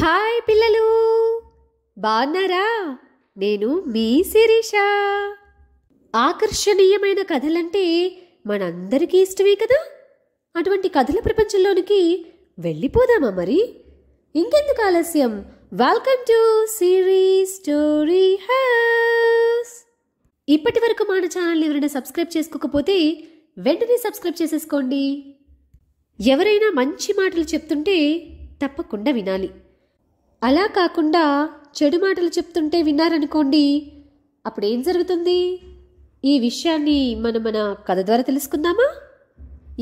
hi పిల్లలు బాగున్నారా నేను మీ శిరీష ఆకర్షణీయమైన కథలంటే మనందరికీ ఇష్టమే కదా అటువంటి కథల ప్రపంచంలోనికి వెళ్ళిపోదామా మరి ఇంకెందుకు ఆలస్యం welcome to series story house ఇప్పటి వరకు మన ఛానల్ ఎవరైనా సబ్స్క్రైబ్ చేసుకోకపోతే వెంటనే సబ్స్క్రైబ్ చేసేసుకోండి ఎవరైనా మంచి మాటలు చెప్తుంటే తప్పకుండా వినాలి అలా కాకుండా చెడు మాటలు చెప్తుంటే విన్నారనుకోండి అప్పుడేం జరుగుతుంది ఈ విషయాన్ని మనం మన కథ ద్వారా తెలుసుకుందామా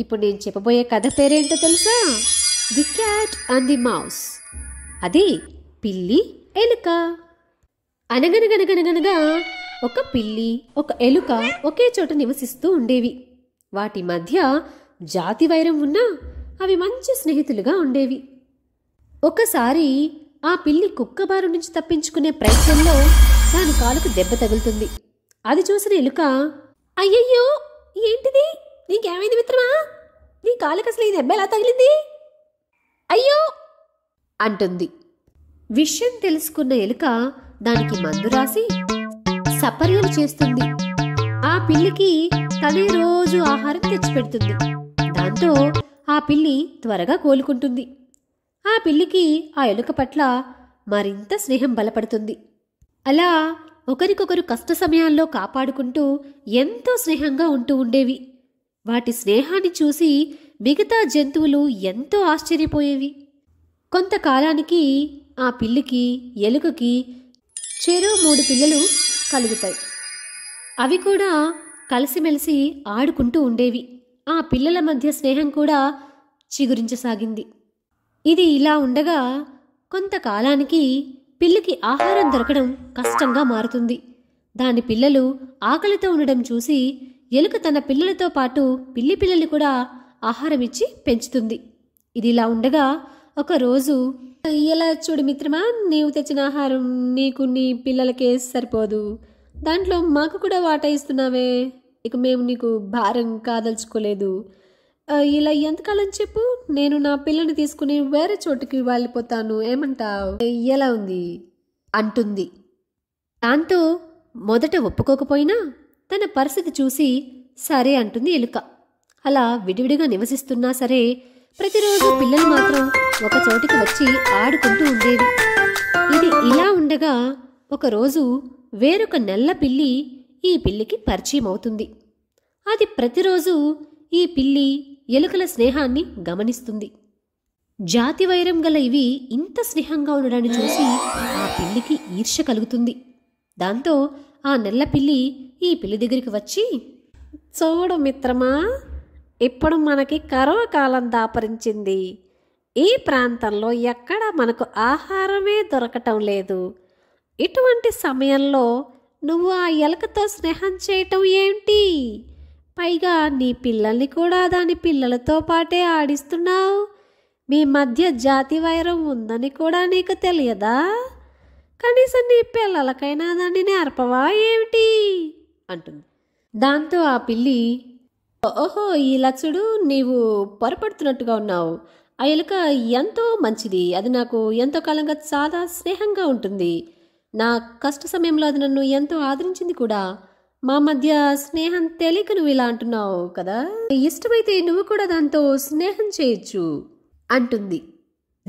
ఇప్పుడు నేను చెప్పబోయే కథ పేరేంటో తెలుసా the cat and the mouse అది పిల్లి ఎలుక అనగనగనగనగనగా ఒక పిల్లి ఒక ఎలుక ఒకే చోట నివసిస్తూ ఉండేవి వాటి మధ్య జాతి వైరం ఉన్నా అవి మంచి స్నేహితులుగా ఉండేవి ఒకసారి ఆ పిల్లి కుక్క బారు నుంచి తప్పించుకునే ప్రయత్నంలో దాని కాలుకు దెబ్బ తగులుతుంది అది చూసిన ఎలుక అయ్యయ్యో ఏంటిది నీకేమైంది మిత్రమా నీ కాలుకు అసలు ఈ దెబ్బ ఎలా తగిలింది అయ్యో అంటుంది విషయం తెలుసుకున్న ఎలుక దానికి మందు రాసి సపర్యలు చేస్తుంది ఆ పిల్లికి తనే రోజు ఆహారం తెచ్చిపెడుతుంది దాంతో ఆ పిల్లి త్వరగా కోలుకుంటుంది పిల్లికి ఆ ఎలుక పట్ల మరింత స్నేహం బలపడుతుంది అలా ఒకరికొకరు కష్ట సమయాల్లో కాపాడుకుంటూ ఎంతో స్నేహంగా ఉంటూ ఉండేవి వాటి స్నేహాన్ని చూసి మిగతా జంతువులు ఎంతో ఆశ్చర్యపోయేవి కొంతకాలానికి ఆ పిల్లికి ఎలుకకి చెరో మూడు పిల్లలు కలుగుతాయి అవి కూడా కలిసిమెలిసి ఆడుకుంటూ ఉండేవి ఆ పిల్లల మధ్య స్నేహం కూడా చిగురించసాగింది ఇది ఇలా ఉండగా కొంతకాలానికి పిల్లికి ఆహారం దొరకడం కష్టంగా మారుతుంది దాని పిల్లలు ఆకలితో ఉండడం చూసి ఎలుక తన పిల్లలతో పాటు పిల్లి పిల్లలు కూడా ఆహారం ఇచ్చి పెంచుతుంది ఇది ఇలా ఉండగా ఒకరోజు ఎలా చూడు మిత్రమా నీవు తెచ్చిన ఆహారం నీకు నీ పిల్లలకే సరిపోదు దాంట్లో మాకు కూడా వాటా ఇస్తున్నావే ఇక మేము నీకు భారం కాదలుచుకోలేదు ఇలా ఎంతకాలం చెప్పు నేను నా పిల్లని తీసుకుని వేరే చోటుకి వెళ్ళిపోతాను ఏమంటావు ఎలా ఉంది అంటుంది దాంతో మొదట ఒప్పుకోకపోయినా తన పరిస్థితి చూసి సరే అంటుంది ఎలుక అలా విడివిడిగా నివసిస్తున్నా సరే ప్రతిరోజు పిల్లలు మాత్రం ఒక చోటికి వచ్చి ఆడుకుంటూ ఉండేవి ఇది ఇలా ఉండగా ఒకరోజు వేరొక నల్ల పిల్లి ఈ పిల్లికి పరిచయం అవుతుంది అది ప్రతిరోజు ఈ పిల్లి ఎలుకల స్నేహాన్ని గమనిస్తుంది జాతి వైరం గల ఇవి ఇంత స్నేహంగా ఉండడాన్ని చూసి ఆ పిల్లికి ఈర్ష కలుగుతుంది దాంతో ఆ నల్ల పిల్లి ఈ పిల్లి దగ్గరికి వచ్చి చూడు మిత్రమా ఇప్పుడు మనకి కరువు కాలం దాపరించింది ఈ ప్రాంతంలో ఎక్కడా మనకు ఆహారమే దొరకటం లేదు ఇటువంటి సమయంలో నువ్వు ఆ ఎలకతో స్నేహం చేయటం ఏంటి పైగా నీ పిల్లల్ని కూడా దాని పిల్లలతో పాటే ఆడిస్తున్నావు మీ మధ్య జాతి వైరం ఉందని కూడా నీకు తెలియదా కనీసం నీ పిల్లలకైనా దాన్ని నేర్పవా ఏమిటి అంటుంది దాంతో ఆ పిల్లి ఓహో ఈ లచ్చుడు నీవు పొరపడుతున్నట్టుగా ఉన్నావు ఆ ఎలుక ఎంతో మంచిది అది నాకు ఎంతో కాలంగా చాలా స్నేహంగా ఉంటుంది నా కష్ట సమయంలో అది నన్ను ఎంతో ఆదరించింది కూడా మా మధ్య స్నేహం తేలిక నువ్వు ఇలా అంటున్నావు కదా ఇష్టమైతే నువ్వు కూడా దాంతో స్నేహం చేయొచ్చు అంటుంది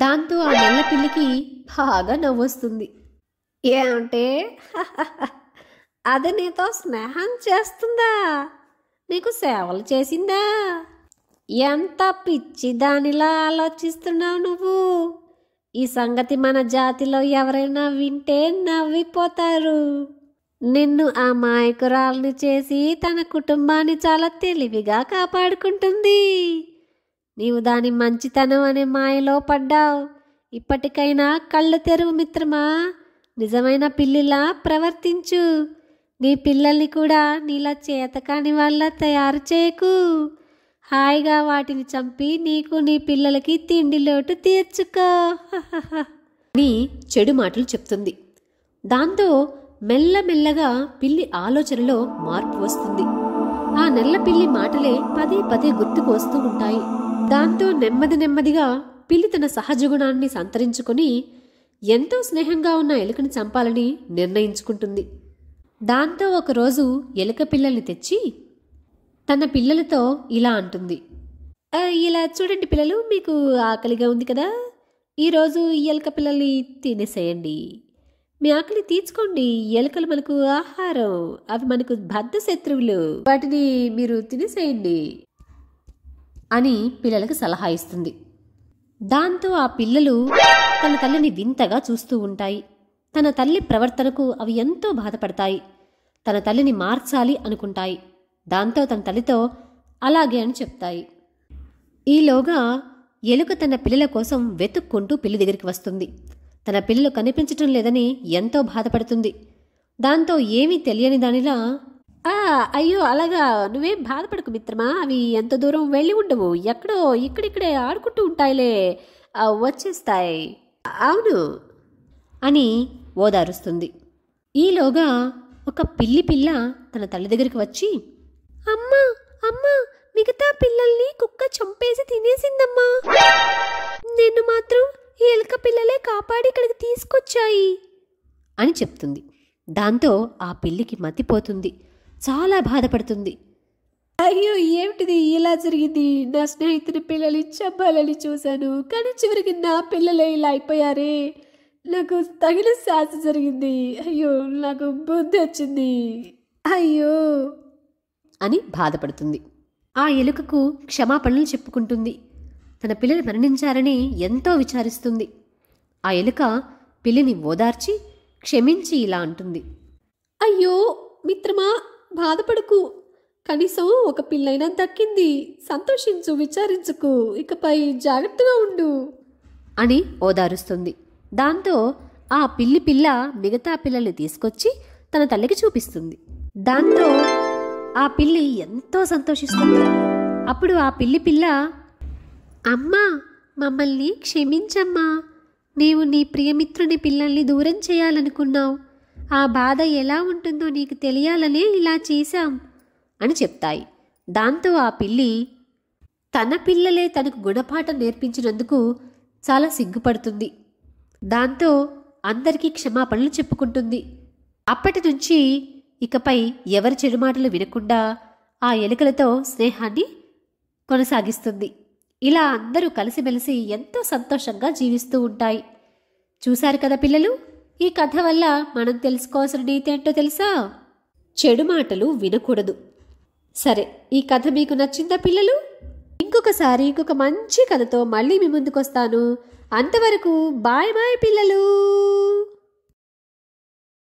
దాంతో ఆ నల్ల పిల్లికి బాగా నవ్వొస్తుంది ఏమంటే అది నీతో స్నేహం చేస్తుందా నీకు సేవలు చేసిందా ఎంత పిచ్చి దానిలా ఆలోచిస్తున్నావు నువ్వు ఈ సంగతి మన జాతిలో ఎవరైనా వింటే నవ్విపోతారు నిన్ను ఆ మాయకురాల్ని చేసి తన కుటుంబాన్ని చాలా తెలివిగా కాపాడుకుంటుంది నీవు దాని మంచితనం అనే మాయలో పడ్డావు ఇప్పటికైనా కళ్ళు తెరువు మిత్రమా నిజమైన పిల్లిలా ప్రవర్తించు నీ పిల్లల్ని కూడా నీలా చేతకాని వాళ్ళ తయారు చేయకు హాయిగా వాటిని చంపి నీకు నీ పిల్లలకి తిండి లోటు తీర్చుకో అని చెడు మాటలు చెప్తుంది దాంతో మెల్లమెల్లగా పిల్లి ఆలోచనలో మార్పు వస్తుంది ఆ నెల్ల పిల్లి మాటలే పదే పదే గుర్తుకు వస్తూ ఉంటాయి దాంతో నెమ్మది నెమ్మదిగా పిల్లి తన సహజ గుణాన్ని సంతరించుకొని ఎంతో స్నేహంగా ఉన్న ఎలుకని చంపాలని నిర్ణయించుకుంటుంది దాంతో ఒకరోజు ఎలుక పిల్లల్ని తెచ్చి తన పిల్లలతో ఇలా అంటుంది ఇలా చూడండి పిల్లలు మీకు ఆకలిగా ఉంది కదా ఈరోజు ఈ ఎలుక పిల్లల్ని తినేసేయండి మీ ఆకలి తీర్చుకోండి ఎలుకలు మనకు ఆహారం అవి మనకు బద్ద శత్రువులు వాటిని మీరు తినేసేయండి అని పిల్లలకు సలహా ఇస్తుంది దాంతో ఆ పిల్లలు తన తల్లిని వింతగా చూస్తూ ఉంటాయి తన తల్లి ప్రవర్తనకు అవి ఎంతో బాధపడతాయి తన తల్లిని మార్చాలి అనుకుంటాయి దాంతో తన తల్లితో అలాగే అని చెప్తాయి ఈలోగా ఎలుక తన పిల్లల కోసం వెతుక్కుంటూ పిల్లి దగ్గరికి వస్తుంది తన పిల్లలు కనిపించటం లేదని ఎంతో బాధపడుతుంది దాంతో ఏమీ తెలియని దానిలా అయ్యో అలాగా నువ్వేం బాధపడకు మిత్రమా అవి ఎంత దూరం వెళ్ళి ఉండవు ఎక్కడో ఇక్కడిక్కడే ఆడుకుంటూ ఉంటాయిలే వచ్చేస్తాయి అవును అని ఓదారుస్తుంది ఈలోగా ఒక పిల్లి పిల్ల తన తల్లి దగ్గరికి వచ్చి అమ్మా అమ్మా మిగతా పిల్లల్ని కుక్క చంపేసి తినేసిందమ్మా నిన్ను మాత్రం ఈ ఎలుక పిల్లలే కాపాడి ఇక్కడికి తీసుకొచ్చాయి అని చెప్తుంది దాంతో ఆ పిల్లికి మతిపోతుంది చాలా బాధపడుతుంది అయ్యో ఏమిటిది ఇలా జరిగింది నా స్నేహితుని పిల్లలు చెప్పాలని చూశాను కానీ చివరికి నా పిల్లలే ఇలా అయిపోయారే నాకు తగిన శాస జరిగింది అయ్యో నాకు బుద్ధి వచ్చింది అయ్యో అని బాధపడుతుంది ఆ ఎలుకకు క్షమాపణలు చెప్పుకుంటుంది తన పిల్లలు మరణించారని ఎంతో విచారిస్తుంది ఆ ఎలుక పిల్లిని ఓదార్చి క్షమించి ఇలా అంటుంది అయ్యో మిత్రమా బాధపడకు కనీసం ఒక పిల్లైనా దక్కింది సంతోషించు విచారించుకు ఇకపై జాగ్రత్తగా ఉండు అని ఓదారుస్తుంది దాంతో ఆ పిల్లి పిల్ల మిగతా పిల్లల్ని తీసుకొచ్చి తన తల్లికి చూపిస్తుంది దాంతో ఆ పిల్లి ఎంతో సంతోషిస్తుంది అప్పుడు ఆ పిల్లి పిల్ల అమ్మా మమ్మల్ని క్షమించమ్మా నీవు నీ ప్రియమిత్రుని పిల్లల్ని దూరం చేయాలనుకున్నావు ఆ బాధ ఎలా ఉంటుందో నీకు తెలియాలనే ఇలా చేశాం అని చెప్తాయి దాంతో ఆ పిల్లి తన పిల్లలే తనకు గుణపాఠం నేర్పించినందుకు చాలా సిగ్గుపడుతుంది దాంతో అందరికీ క్షమాపణలు చెప్పుకుంటుంది అప్పటి నుంచి ఇకపై ఎవరి చెడు మాటలు వినకుండా ఆ ఎలుకలతో స్నేహాన్ని కొనసాగిస్తుంది ఇలా అందరూ కలిసిమెలిసి ఎంతో సంతోషంగా జీవిస్తూ ఉంటాయి చూశారు కదా పిల్లలు ఈ కథ వల్ల మనం తెలుసుకోవాల్సిన నీతి ఏంటో తెలుసా చెడు మాటలు వినకూడదు సరే ఈ కథ మీకు నచ్చిందా పిల్లలు ఇంకొకసారి ఇంకొక మంచి కథతో మళ్ళీ మీ ముందుకొస్తాను అంతవరకు బాయ్ బాయ్ పిల్లలు